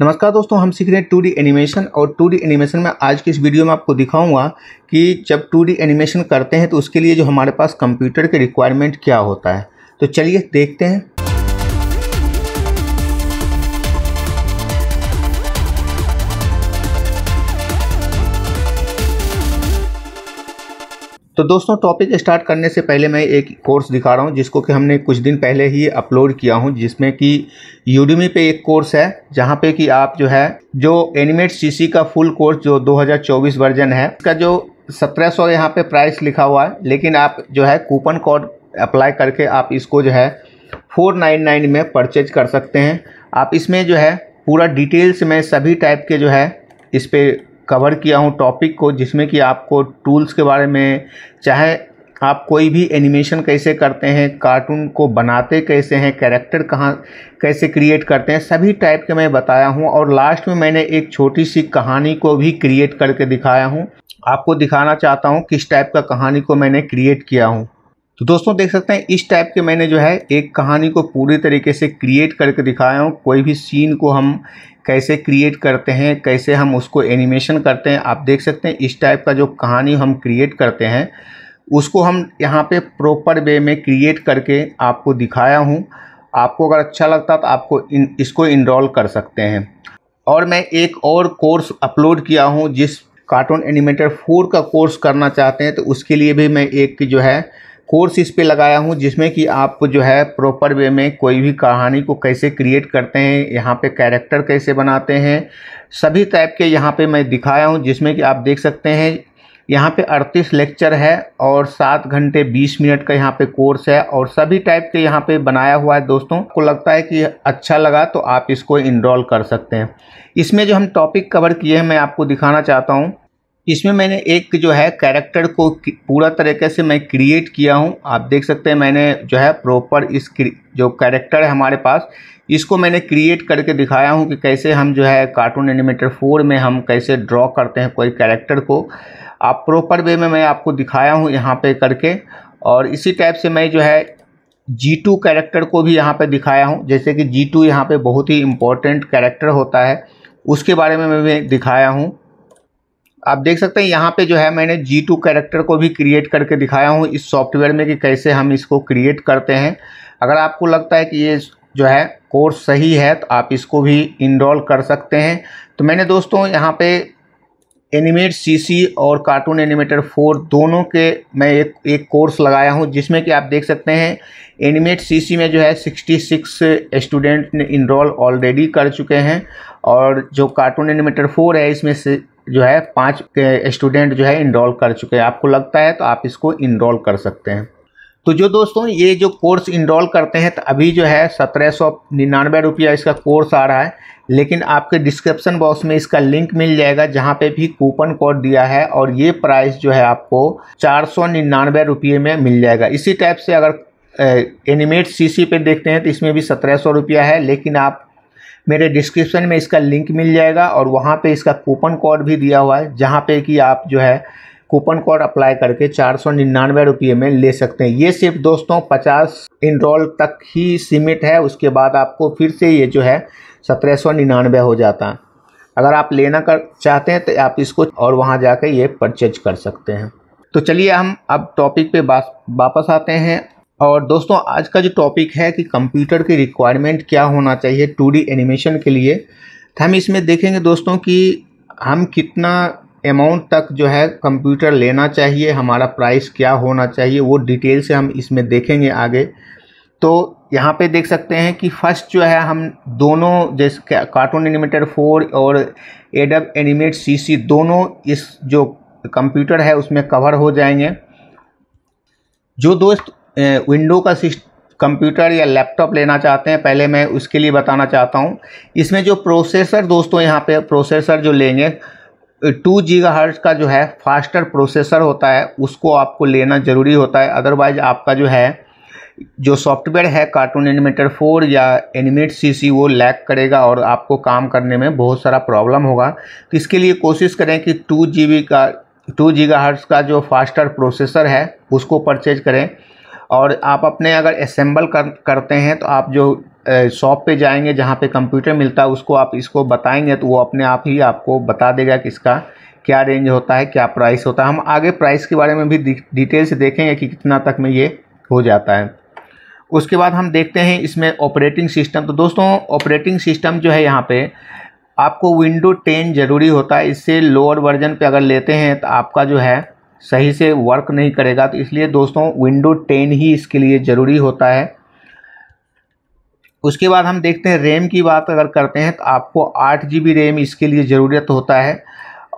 नमस्कार दोस्तों हम सीख रहे हैं टू डी एनिमेशन और टू डी एनिमेशन में आज की इस वीडियो में आपको दिखाऊंगा कि जब टू डी एनिमेशन करते हैं तो उसके लिए जो हमारे पास कंप्यूटर के रिक्वायरमेंट क्या होता है तो चलिए देखते हैं तो दोस्तों टॉपिक स्टार्ट करने से पहले मैं एक कोर्स दिखा रहा हूँ जिसको कि हमने कुछ दिन पहले ही अपलोड किया हूँ जिसमें कि यूडीमी पे एक कोर्स है जहाँ पे कि आप जो है जो एनिमेट सीसी का फुल कोर्स जो 2024 वर्जन है उसका जो 1700 सौ यहाँ पर प्राइस लिखा हुआ है लेकिन आप जो है कूपन कोड अप्लाई करके आप इसको जो है फोर में परचेज कर सकते हैं आप इसमें जो है पूरा डिटेल्स में सभी टाइप के जो है इस पर कवर किया हूँ टॉपिक को जिसमें कि आपको टूल्स के बारे में चाहे आप कोई भी एनिमेशन कैसे करते हैं कार्टून को बनाते कैसे हैं कैरेक्टर कहाँ कैसे क्रिएट करते हैं सभी टाइप के मैं बताया हूँ और लास्ट में मैंने एक छोटी सी कहानी को भी क्रिएट करके दिखाया हूँ आपको दिखाना चाहता हूँ किस टाइप का कहानी को मैंने क्रिएट किया हूँ तो दोस्तों देख सकते हैं इस टाइप के मैंने जो है एक कहानी को पूरी तरीके से क्रिएट करके दिखाया हूँ कोई भी सीन को हम कैसे क्रिएट करते हैं कैसे हम उसको एनिमेशन करते हैं आप देख सकते हैं इस टाइप का जो कहानी हम क्रिएट करते हैं उसको हम यहाँ पे प्रॉपर वे में क्रिएट करके आपको दिखाया हूँ आपको अगर अच्छा लगता तो आपको इन इसको इनरोल कर सकते हैं और मैं एक और कोर्स अपलोड किया हूँ जिस कार्टून एनिमेटर फोर का कोर्स करना चाहते हैं तो उसके लिए भी मैं एक जो है कोर्स इस पे लगाया हूँ जिसमें कि आप जो है प्रॉपर वे में कोई भी कहानी को कैसे क्रिएट करते हैं यहाँ पे कैरेक्टर कैसे बनाते हैं सभी टाइप के यहाँ पे मैं दिखाया हूँ जिसमें कि आप देख सकते हैं यहाँ पे 38 लेक्चर है और सात घंटे 20 मिनट का यहाँ पे कोर्स है और सभी टाइप के यहाँ पे बनाया हुआ है दोस्तों को लगता है कि अच्छा लगा तो आप इसको इनरोल कर सकते हैं इसमें जो हम टॉपिक कवर किए हैं मैं आपको दिखाना चाहता हूँ इसमें मैंने एक जो है कैरेक्टर को पूरा तरीके से मैं क्रिएट किया हूँ आप देख सकते हैं मैंने जो है प्रॉपर इस जो कैरेक्टर है हमारे पास इसको मैंने क्रिएट करके दिखाया हूँ कि कैसे हम जो है कार्टून एनिमेटर फोर में हम कैसे ड्रॉ करते हैं कोई कैरेक्टर को आप प्रॉपर वे में मैं आपको दिखाया हूँ यहाँ पर करके और इसी टाइप से मैं जो है जी टू कैरेक्टर को भी यहाँ पे दिखाया हूँ जैसे कि जी टू यहाँ पर बहुत ही इम्पोर्टेंट कैरेक्टर होता है उसके बारे में मैं दिखाया हूँ आप देख सकते हैं यहाँ पे जो है मैंने जी टू कैरेक्टर को भी क्रिएट करके दिखाया हूँ इस सॉफ्टवेयर में कि कैसे हम इसको क्रिएट करते हैं अगर आपको लगता है कि ये जो है कोर्स सही है तो आप इसको भी इनरोल कर सकते हैं तो मैंने दोस्तों यहाँ पे एनिमेट सीसी और कार्टून एनिमेटर फोर दोनों के मैं एक एक कोर्स लगाया हूँ जिसमें कि आप देख सकते हैं एनिमेट सीसी में जो है 66 स्टूडेंट ने इनरोल ऑलरेडी कर चुके हैं और जो कार्टून एनिमेटर फोर है इसमें से जो है पाँच स्टूडेंट जो है इनरोल कर चुके हैं आपको लगता है तो आप इसको इनरोल कर सकते हैं तो जो दोस्तों ये जो कोर्स इनरोल करते हैं तो अभी जो है सत्रह सौ निन्यानवे रुपया इसका कोर्स आ रहा है लेकिन आपके डिस्क्रिप्सन बॉक्स में इसका लिंक मिल जाएगा जहाँ पे भी कूपन कोड दिया है और ये प्राइस जो है आपको चार सौ निन्यानवे रुपये में मिल जाएगा इसी टाइप से अगर एनिमेट सीसी पे देखते हैं तो इसमें भी सत्रह सौ रुपया है लेकिन आप मेरे डिस्क्रिप्शन में इसका लिंक मिल जाएगा और वहाँ पे इसका कूपन कोड भी दिया हुआ है जहाँ पे कि आप जो है कूपन कोड अप्लाई करके चार सौ निन्यानवे रुपये में ले सकते हैं ये सिर्फ दोस्तों पचास इनरोल तक ही सीमित है उसके बाद आपको फिर से ये जो है सत्रह सौ निन्यानवे हो जाता है अगर आप लेना कर चाहते हैं तो आप इसको और वहाँ जाकर ये परचेज कर सकते हैं तो चलिए हम अब टॉपिक पे वापस आते हैं और दोस्तों आज का जो टॉपिक है कि कंप्यूटर की रिक्वायरमेंट क्या होना चाहिए टू एनिमेशन के लिए तो हम इसमें देखेंगे दोस्तों कि हम कितना अमाउंट तक जो है कंप्यूटर लेना चाहिए हमारा प्राइस क्या होना चाहिए वो डिटेल से हम इसमें देखेंगे आगे तो यहाँ पे देख सकते हैं कि फर्स्ट जो है हम दोनों जैसे कार्टून एनिमेटर फोर और एडब एनिमेट सीसी दोनों इस जो कंप्यूटर है उसमें कवर हो जाएंगे जो दोस्त विंडो का कंप्यूटर या लैपटॉप लेना चाहते हैं पहले मैं उसके लिए बताना चाहता हूँ इसमें जो प्रोसेसर दोस्तों यहाँ पे प्रोसेसर जो लेंगे टू जीगा हर्ट का जो है फास्टर प्रोसेसर होता है उसको आपको लेना ज़रूरी होता है अदरवाइज आपका जो है जो सॉफ्टवेयर है कार्टून एनिमेटर फोर या एनिमेट सी सी वो लैक करेगा और आपको काम करने में बहुत सारा प्रॉब्लम होगा तो इसके लिए कोशिश करें कि टू जी का टू जी का जो फास्टर प्रोसेसर है उसको परचेज करें और आप अपने अगर असेंबल कर करते हैं तो आप जो शॉप पे जाएंगे जहाँ पे कंप्यूटर मिलता है उसको आप इसको बताएंगे तो वो अपने आप ही आपको बता देगा कि इसका क्या रेंज होता है क्या प्राइस होता है हम आगे प्राइस के बारे में भी डिटेल से देखेंगे कि कितना तक में ये हो जाता है उसके बाद हम देखते हैं इसमें ऑपरेटिंग सिस्टम तो दोस्तों ऑपरेटिंग सिस्टम जो है यहाँ पर आपको विंडो टेन ज़रूरी होता है इससे लोअर वर्जन पर अगर लेते हैं तो आपका जो है सही से वर्क नहीं करेगा तो इसलिए दोस्तों विंडो टेन ही इसके लिए ज़रूरी होता है उसके बाद हम देखते हैं रैम की बात अगर करते हैं तो आपको आठ जी बी रैम इसके लिए ज़रूरत होता है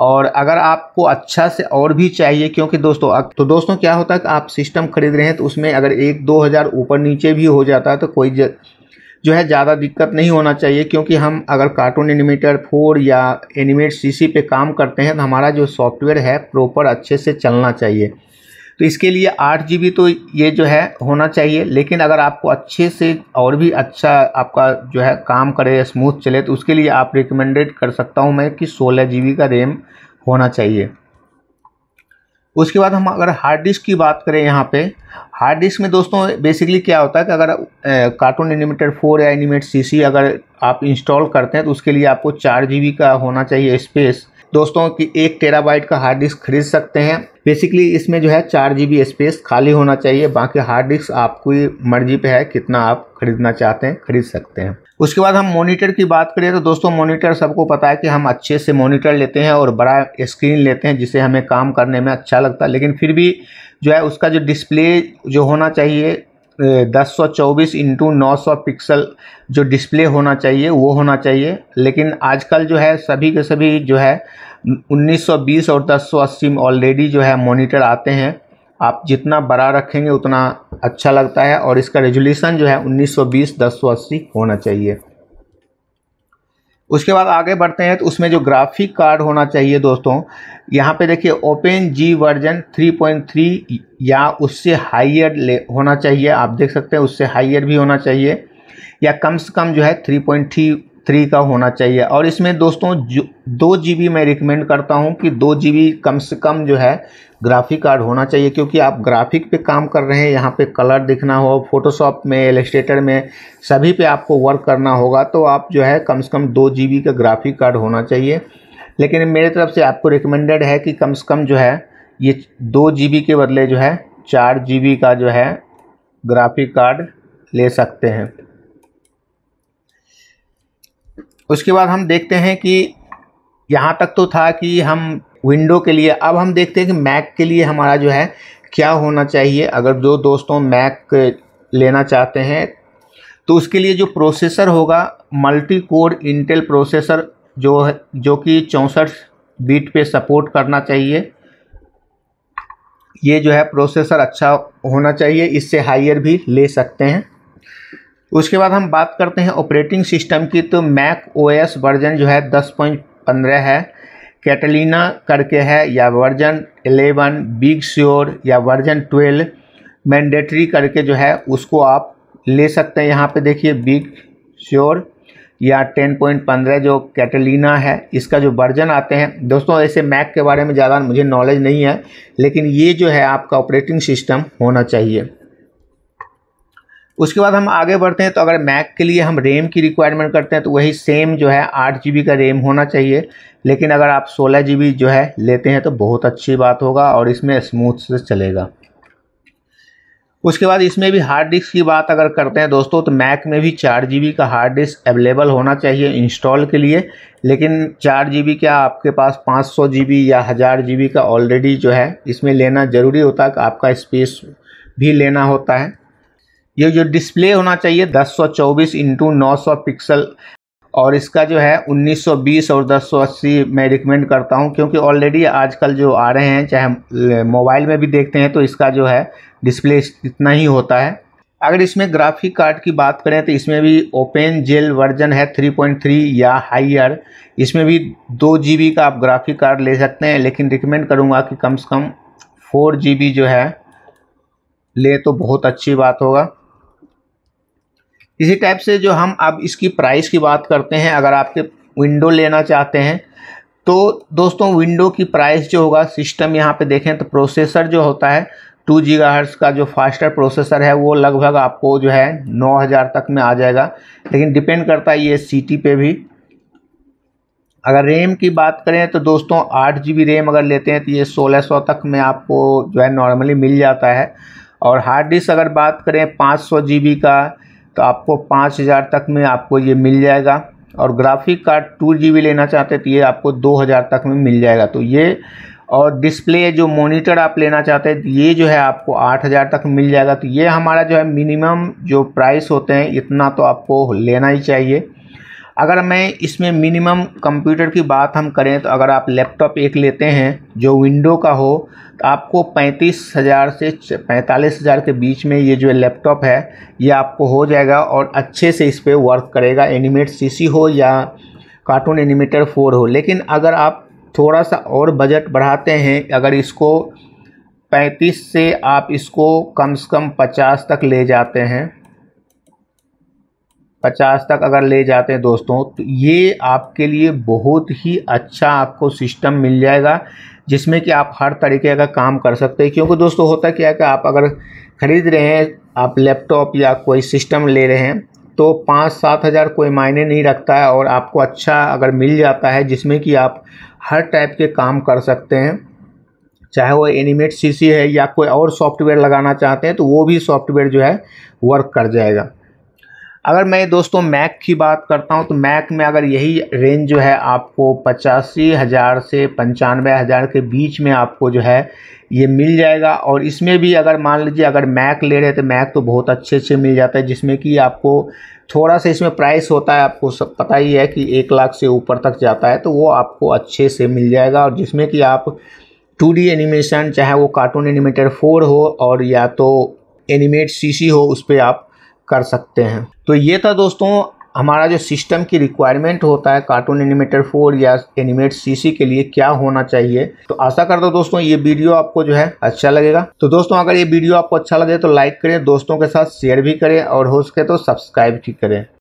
और अगर आपको अच्छा से और भी चाहिए क्योंकि दोस्तों तो दोस्तों क्या होता है कि आप सिस्टम खरीद रहे हैं तो उसमें अगर एक दो हज़ार ऊपर नीचे भी हो जाता है तो कोई जो है ज़्यादा दिक्कत नहीं होना चाहिए क्योंकि हम अगर कार्टून एनिमेटर फोर या एनिमेट सीसी पे काम करते हैं तो हमारा जो सॉफ्टवेयर है प्रॉपर अच्छे से चलना चाहिए तो इसके लिए आठ जी तो ये जो है होना चाहिए लेकिन अगर आपको अच्छे से और भी अच्छा आपका जो है काम करे स्मूथ चले तो उसके लिए आप रिकमेंडेड कर सकता हूँ मैं कि सोलह जी का रैम होना चाहिए उसके बाद हम अगर हार्ड डिस्क की बात करें यहाँ पे हार्ड डिस्क में दोस्तों बेसिकली क्या होता है कि अगर कार्टून एनिमेटेड फोर या एनिमेट सी अगर आप इंस्टॉल करते हैं तो उसके लिए आपको चार जी का होना चाहिए स्पेस दोस्तों कि एक टेराबाइट का हार्ड डिस्क खरीद सकते हैं बेसिकली इसमें जो है चार जी स्पेस खाली होना चाहिए बाकी हार्ड डिस्क आपकी मर्जी पे है कितना आप खरीदना चाहते हैं खरीद सकते हैं उसके बाद हम मॉनिटर की बात करें तो दोस्तों मॉनिटर सबको पता है कि हम अच्छे से मॉनिटर लेते हैं और बड़ा स्क्रीन लेते हैं जिसे हमें काम करने में अच्छा लगता है लेकिन फिर भी जो है उसका जो डिस्प्ले जो होना चाहिए दस सौ चौबीस इंटू नौ सौ पिक्सल जो डिस्प्ले होना चाहिए वो होना चाहिए लेकिन आजकल जो है सभी के सभी जो है 1920 और 1080 में ऑलरेडी जो है मॉनिटर आते हैं आप जितना बड़ा रखेंगे उतना अच्छा लगता है और इसका रेजोल्यूशन जो है 1920 बीस होना चाहिए उसके बाद आगे बढ़ते हैं तो उसमें जो ग्राफिक कार्ड होना चाहिए दोस्तों यहाँ पे देखिए ओपन जी वर्जन 3.3 या उससे हाइयर ले होना चाहिए आप देख सकते हैं उससे हाइयर भी होना चाहिए या कम से कम जो है थ्री का होना चाहिए और इसमें दोस्तों जो दो जी मैं रिकमेंड करता हूँ कि दो जी कम से कम जो है ग्राफिक कार्ड होना चाहिए क्योंकि आप ग्राफिक पे काम कर रहे हैं यहाँ पे कलर दिखना हो फोटोशॉप में एलिस्टेटर में सभी पे आपको वर्क करना होगा तो आप जो है कम से कम दो जी का ग्राफिक कार्ड होना चाहिए लेकिन मेरे तरफ से आपको रिकमेंडेड है कि कम से कम जो है ये दो जी के बदले जो है चार जी का जो है ग्राफिक कार्ड ले सकते हैं उसके बाद हम देखते हैं कि यहाँ तक तो था कि हम विंडो के लिए अब हम देखते हैं कि मैक के लिए हमारा जो है क्या होना चाहिए अगर जो दोस्तों मैक लेना चाहते हैं तो उसके लिए जो प्रोसेसर होगा मल्टी कोर इंटेल प्रोसेसर जो है जो कि चौंसठ बीट पे सपोर्ट करना चाहिए ये जो है प्रोसेसर अच्छा होना चाहिए इससे हायर भी ले सकते हैं उसके बाद हम बात करते हैं ऑपरेटिंग सिस्टम की तो मैक ओएस वर्जन जो है दस पॉइंट पंद्रह है कैटलिना करके है या वर्जन एलेवन बिग श्योर या वर्जन ट्वेल्व मैंडेटरी करके जो है उसको आप ले सकते हैं यहाँ पे देखिए बिग श्योर या 10.15 जो कैटलिना है इसका जो वर्जन आते हैं दोस्तों ऐसे मैक के बारे में ज़्यादा मुझे नॉलेज नहीं है लेकिन ये जो है आपका ऑपरेटिंग सिस्टम होना चाहिए उसके बाद हम आगे बढ़ते हैं तो अगर मैक के लिए हम रैम की रिक्वायरमेंट करते हैं तो वही सेम जो है आठ जी का रैम होना चाहिए लेकिन अगर आप सोलह जी जो है लेते हैं तो बहुत अच्छी बात होगा और इसमें स्मूथ से चलेगा उसके बाद इसमें भी हार्ड डिस्क की बात अगर करते हैं दोस्तों तो मैक में भी चार जी का हार्ड डिस्क अवेलेबल होना चाहिए इंस्टॉल के लिए लेकिन चार जी क्या आपके पास पाँच सौ जी या हज़ार जी का ऑलरेडी जो है इसमें लेना ज़रूरी होता है कि आपका स्पेस भी लेना होता है ये जो डिस्प्ले होना चाहिए 1024 सौ चौबीस इंटू नौ पिक्सल और इसका जो है 1920 और 1080 मैं रिकमेंड करता हूँ क्योंकि ऑलरेडी आजकल जो आ रहे हैं चाहे मोबाइल में भी देखते हैं तो इसका जो है डिस्प्ले इतना ही होता है अगर इसमें ग्राफिक कार्ड की बात करें तो इसमें भी ओपन जेल वर्जन है 3.3 या हाइयर इसमें भी दो जी का आप ग्राफिक कार्ड ले सकते हैं लेकिन रिकमेंड करूँगा कि कम से कम फोर जी जो है ले तो बहुत अच्छी बात होगा इसी टाइप से जो हम अब इसकी प्राइस की बात करते हैं अगर आपके विंडो लेना चाहते हैं तो दोस्तों विंडो की प्राइस जो होगा सिस्टम यहाँ पे देखें तो प्रोसेसर जो होता है टू जी का जो फास्टर प्रोसेसर है वो लगभग आपको जो है नौ हज़ार तक में आ जाएगा लेकिन डिपेंड करता है ये सी पे भी अगर रैम की बात करें तो दोस्तों आठ जी रैम अगर लेते हैं तो ये सोलह सौ तक में आपको जो है नॉर्मली मिल जाता है और हार्ड डिस्क अगर बात करें पाँच सौ जी का तो आपको पाँच हज़ार तक में आपको ये मिल जाएगा और ग्राफिक कार्ड टू जी लेना चाहते तो ये आपको दो हज़ार तक में मिल जाएगा तो ये और डिस्प्ले जो मॉनिटर आप लेना चाहते हैं ये जो है आपको आठ हज़ार तक मिल जाएगा तो ये हमारा जो है मिनिमम जो प्राइस होते हैं इतना तो आपको लेना ही चाहिए अगर मैं इसमें मिनिमम कंप्यूटर की बात हम करें तो अगर आप लैपटॉप एक लेते हैं जो विंडो का हो तो आपको पैंतीस हज़ार से पैंतालीस हज़ार के बीच में ये जो लैपटॉप है ये आपको हो जाएगा और अच्छे से इस पर वर्क करेगा एनिमेट सीसी हो या कार्टून एनिमेटर फोर हो लेकिन अगर आप थोड़ा सा और बजट बढ़ाते हैं अगर इसको पैंतीस से आप इसको कम से कम पचास तक ले जाते हैं पचास तक अगर ले जाते हैं दोस्तों तो ये आपके लिए बहुत ही अच्छा आपको सिस्टम मिल जाएगा जिसमें कि आप हर तरीके का काम कर सकते हैं क्योंकि दोस्तों होता क्या है कि आप अगर ख़रीद रहे हैं आप लैपटॉप या कोई सिस्टम ले रहे हैं तो पाँच सात हज़ार कोई मायने नहीं रखता है और आपको अच्छा अगर मिल जाता है जिसमें कि आप हर टाइप के काम कर सकते हैं चाहे वो एनिमेट सीसी है या कोई और सॉफ्टवेयर लगाना चाहते हैं तो वो भी सॉफ्टवेयर जो है वर्क कर जाएगा अगर मैं दोस्तों मैक की बात करता हूं तो मैक में अगर यही रेंज जो है आपको पचासी हज़ार से पंचानवे हज़ार के बीच में आपको जो है ये मिल जाएगा और इसमें भी अगर मान लीजिए अगर मैक ले रहे हैं तो मैक तो बहुत अच्छे अच्छे मिल जाता है जिसमें कि आपको थोड़ा सा इसमें प्राइस होता है आपको सब पता ही है कि एक लाख से ऊपर तक जाता है तो वो आपको अच्छे से मिल जाएगा और जिसमें कि आप टू एनिमेशन चाहे वो कार्टून एनिमेटर फोर हो और या तो एनिमेट सी हो उस पर आप कर सकते हैं तो ये था दोस्तों हमारा जो सिस्टम की रिक्वायरमेंट होता है कार्टून एनिमेटर 4 या एनिमेट सीसी के लिए क्या होना चाहिए तो आशा करता हूँ दोस्तों ये वीडियो आपको जो है अच्छा लगेगा तो दोस्तों अगर ये वीडियो आपको अच्छा लगे तो लाइक करें दोस्तों के साथ शेयर भी करें और हो सके तो सब्सक्राइब भी करें